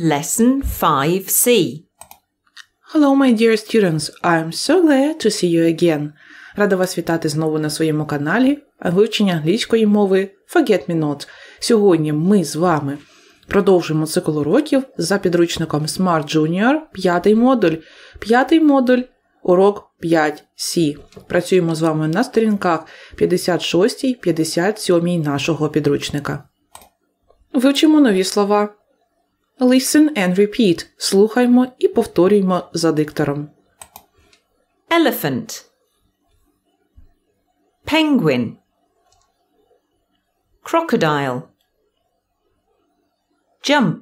Lesson 5C. Hello, my dear students. I'm so glad to see you again. Рада вас вітати знову на своєму каналі вивчення англійської мови Forget Me Not. Сьогодні ми з вами продовжимо цикл уроків за підручником Smart Junior, п'ятий модуль. П'ятий модуль урок 5C. Працюємо з вами на сторінках 56 57 нашого підручника. Вивчимо нові слова. Listen and repeat. Слухаймо і повторюймо за диктором. Elephant. Penguin. Crocodile. Jump.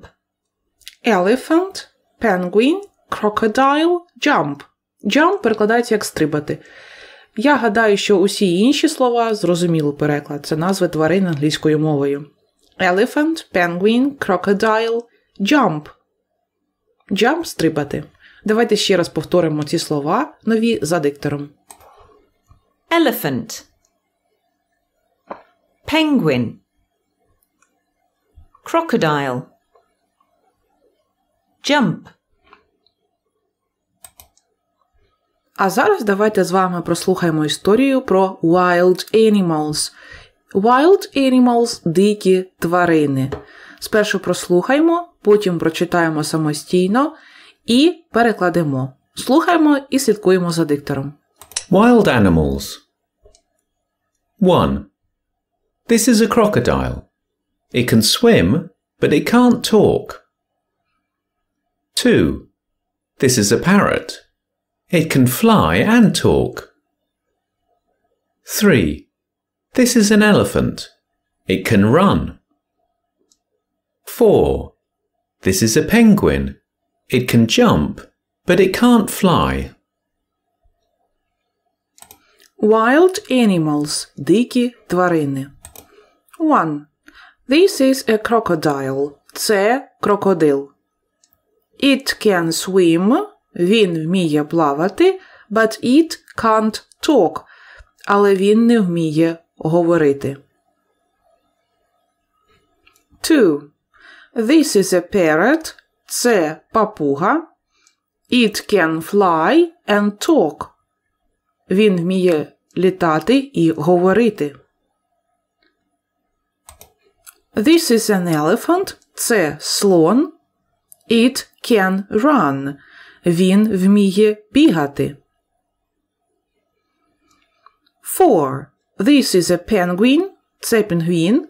Elephant. Penguin. Crocodile. Jump. Jump перекладається як стрибати. Я гадаю, що усі інші слова зрозуміли переклад. Це назви тварин англійською мовою. Elephant, penguin, crocodile – Jump. Jump – стрибати. Давайте ще раз повторимо ці слова нові за диктором. Elephant. Penguin. Crocodile. Jump. А зараз давайте з вами прослухаємо історію про wild animals. Wild animals дикі тварини. Спершу прослухаємо, потім прочитаємо самостійно і перекладемо. Слухаємо і слідкуємо за диктором. Wild animals. 1. This is a crocodile. It can swim, but it can't talk. 2. This is a parrot. It can fly and talk. 3. This is an elephant. It can run. 4. This is a penguin. It can jump, but it can't fly. Wild animals. Дикі тварини. 1. This is a crocodile. Це крокодил. It can swim. Він вміє плавати, but it can't talk. Але він не вміє говорити. 2. This is a parrot. Це папуга. It can fly and talk. Він вміє літати і говорити. This is an elephant. Це слон. It can run. Він вміє бігати. 4. This is a penguin. Це пінгвін.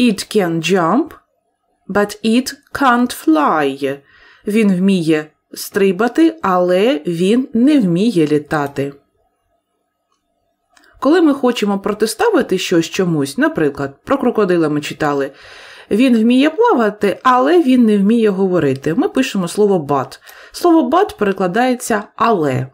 It can jump. But it can't fly. Він вміє стрибати, але він не вміє літати. Коли ми хочемо протиставити щось чомусь, наприклад, про крокодила ми читали, він вміє плавати, але він не вміє говорити. Ми пишемо слово but. Слово but перекладається але.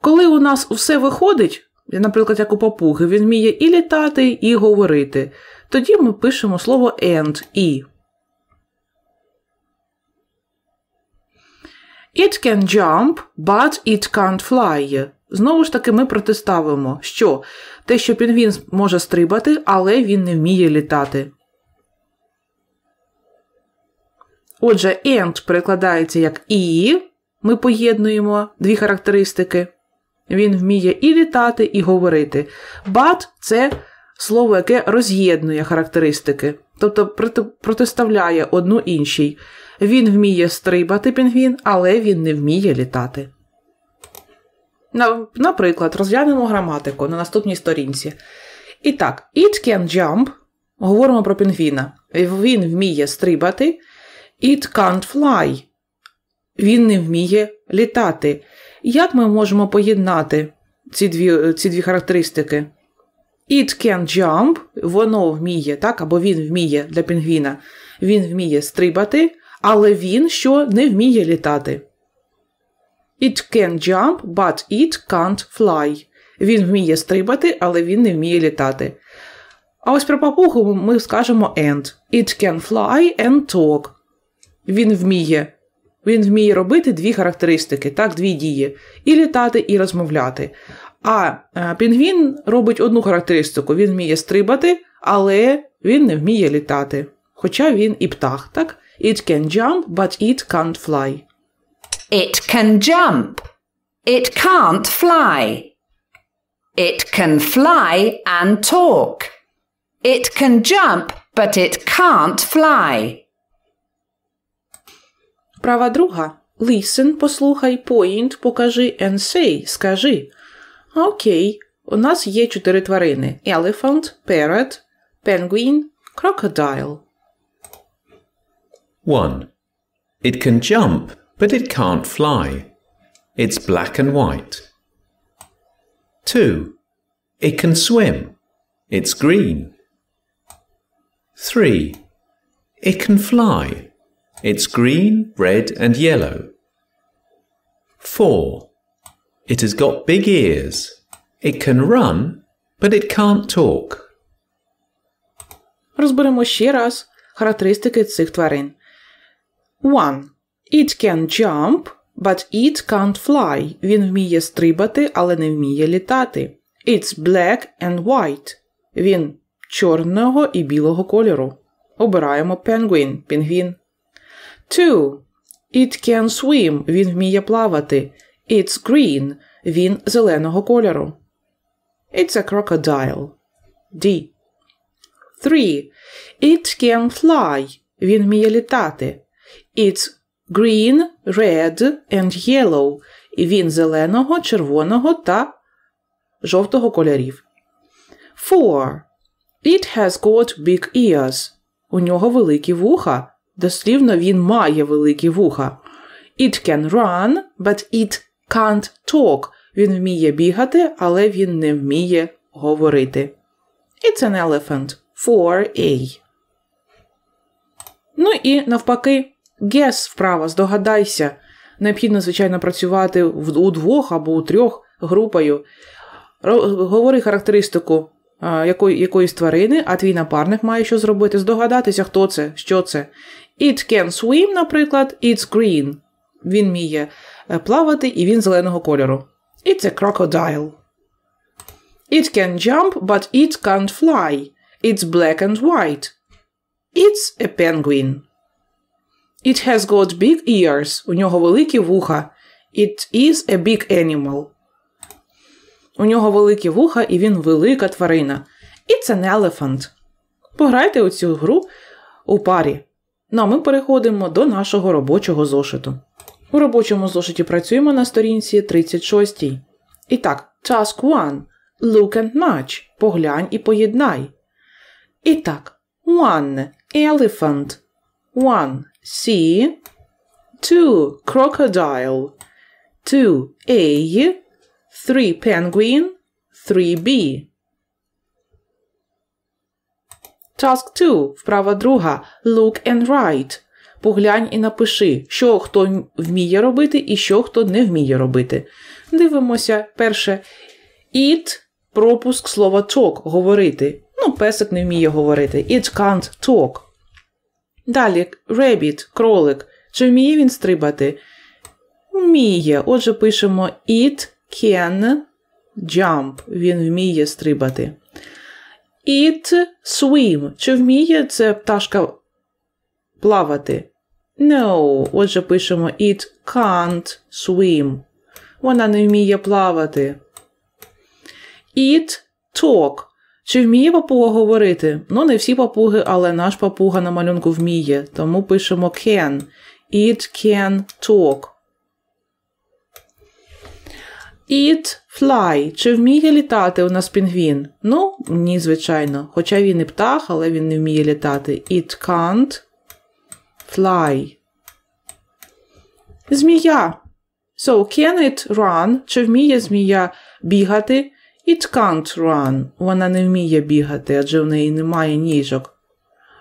Коли у нас все виходить, наприклад, як у папуги, він вміє і літати, і говорити. Тоді ми пишемо слово and і. It can jump, but it can't fly. Знову ж таки, ми протиставимо, що те, що пінгвін може стрибати, але він не вміє літати. Отже, and перекладається як і. Ми поєднуємо дві характеристики. Він вміє і літати, і говорити. But – це слово, яке роз'єднує характеристики, тобто протиставляє одну іншій. Він вміє стрибати пінгвін, але він не вміє літати. Наприклад, розглянемо граматику на наступній сторінці. І так, it can jump. Говоримо про пінгвіна. Він вміє стрибати. It can't fly. Він не вміє літати. Як ми можемо поєднати ці дві, ці дві характеристики? It can jump, воно вміє, так, або він вміє для пінгвіна. Він вміє стрибати, але він що не вміє літати. It can jump, but it can't fly. Він вміє стрибати, але він не вміє літати. А ось про папугу ми скажемо and. It can fly and talk. Він вміє. Він вміє робити дві характеристики, так, дві дії: і літати, і розмовляти. А е, пінгвін робить одну характеристику: він вміє стрибати, але він не вміє літати. Хоча він і птах, так? It can jump, but it can't fly. It can jump. It can't fly. It can fly and talk. It can jump, but it can't fly. Права друга. Listen, послухай, point, покажи and say, скажи. Окей, у нас є чотири тварини: Elephant, Parrot, Penguin, Crocodile. 1. It can jump, but it can't fly. It's black and white. 2. It can swim. It's green. 3. It can fly. It's green, red, and yellow. 4. It has got big ears. It can run, but it can't talk. Розберемо ще раз характеристики цих тварин. 1. It can jump, but it can't fly. Він вміє стрибати, але не вміє літати. It's black and white. Він чорного і білого кольору. Обираємо пенгвін. пінгвін. 2. It can swim. Він вміє плавати. It's green. Він зеленого кольору. It's a crocodile. D. 3. It can fly. Він вміє літати. It's green, red and yellow. І він зеленого, червоного та жовтого кольорів. 4. It has got big ears. У нього великі вуха. Дослівно він має великі вуха. It can run, but it can't talk. Він вміє бігати, але він не вміє говорити. It's an elephant. 4A. Ну і навпаки, guess вправа, здогадайся. Необхідно, звичайно, працювати у двох або у трьох групою. Говори характеристику якої, якоїсь тварини, а твій напарник має що зробити, здогадатися, хто це, що це. It can swim, наприклад, it's green. Він вміє Е, плавати, і він зеленого кольору. It's a crocodile. It can jump, but it can't fly. It's black and white. It's a penguin. It has got big ears. У нього великі вуха. It is a big animal. У нього великі вуха, і він велика тварина. It's an elephant. Пограйте у цю гру у парі. Ну а ми переходимо до нашого робочого зошиту. У робочому зошиті працюємо на сторінці 36. І так, task 1. Look and match. Поглянь і поєднай. І так, one elephant. One sea. Two crocodile. Two a. Three penguin. Three b. Task 2. Вправа друга. Look and write поглянь і напиши, що хто вміє робити і що хто не вміє робити. Дивимося, перше. It – пропуск слова talk говорити. Ну, песик не вміє говорити. It can't talk. Далі rabbit – кролик. Чи вміє він стрибати? Вміє. Отже, пишемо it can jump. Він вміє стрибати. It swim. Чи вміє це пташка плавати? No. Отже, пишемо It can't swim. Вона не вміє плавати. It talk. Чи вміє папуга говорити? Ну, не всі папуги, але наш папуга на малюнку вміє. Тому пишемо can. It can talk. It fly. Чи вміє літати у нас пінгвін? Ну, ні, звичайно. Хоча він і птах, але він не вміє літати. It can't Fly. Змія. So, can it run? Чи вміє змія бігати? It can't run. Вона не вміє бігати, адже в неї немає ніжок.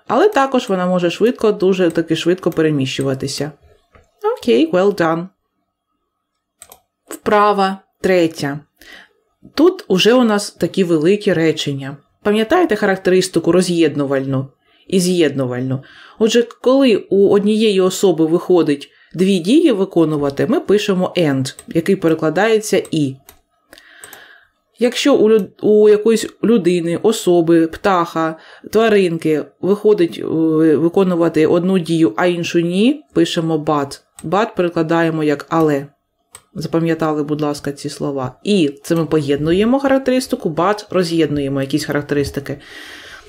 Але також вона може швидко, дуже таки швидко переміщуватися. Окей, okay, well done. Вправа третя. Тут уже у нас такі великі речення. Пам'ятаєте характеристику роз'єднувальну? і з'єднувальну. Отже, коли у однієї особи виходить дві дії виконувати, ми пишемо «and», який перекладається і. Якщо у люд... у якоїсь людини, особи, птаха, тваринки виходить е, виконувати одну дію, а іншу ні, пишемо «but». «But» перекладаємо як але. Запам'ятали, будь ласка, ці слова. І це ми поєднуємо характеристику, «but» роз'єднуємо якісь характеристики.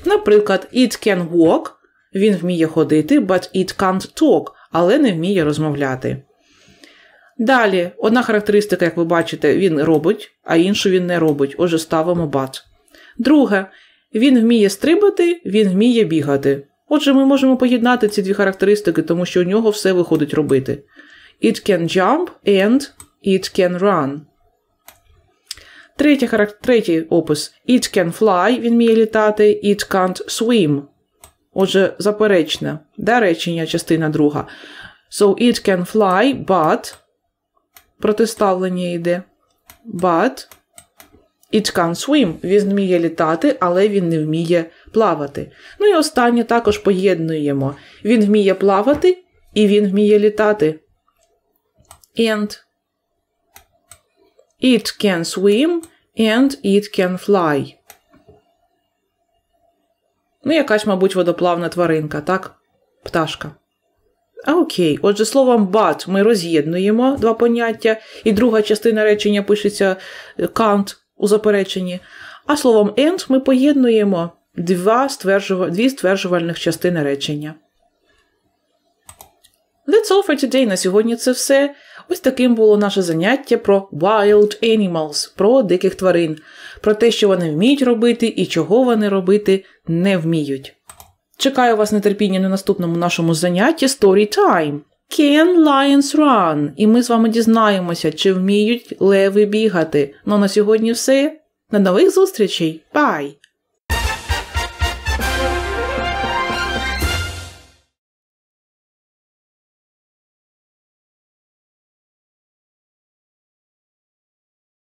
Наприклад, it can walk, він вміє ходити, but it can't talk, але не вміє розмовляти. Далі, одна характеристика, як ви бачите, він робить, а іншу він не робить. Отже, ставимо but. Друге, він вміє стрибати, він вміє бігати. Отже, ми можемо поєднати ці дві характеристики, тому що у нього все виходить робити. It can jump and it can run. Третій, характер... Третій опис It can fly, він вміє літати, it can't swim. Отже, заперечне. Да, речення частина друга. So it can fly, but. Протиставлення йде. But it can swim. Він вміє літати, але він не вміє плавати. Ну і останнє також поєднуємо. Він вміє плавати і він вміє літати. And It can swim and it can fly. Ну, якась, мабуть, водоплавна тваринка, так? Пташка. А окей, отже, словом but ми роз'єднуємо два поняття, і друга частина речення пишеться е, can't у запереченні. А словом and ми поєднуємо два стверджув... дві стверджувальних частини речення. That's all for today. На сьогодні це все. Ось таким було наше заняття про Wild Animals, про диких тварин, про те, що вони вміють робити і чого вони робити не вміють. Чекаю вас нетерпіння на наступному нашому занятті Story Time. Can Lions Run? І ми з вами дізнаємося, чи вміють леви бігати. Ну на сьогодні все. До нових зустрічей. Бай!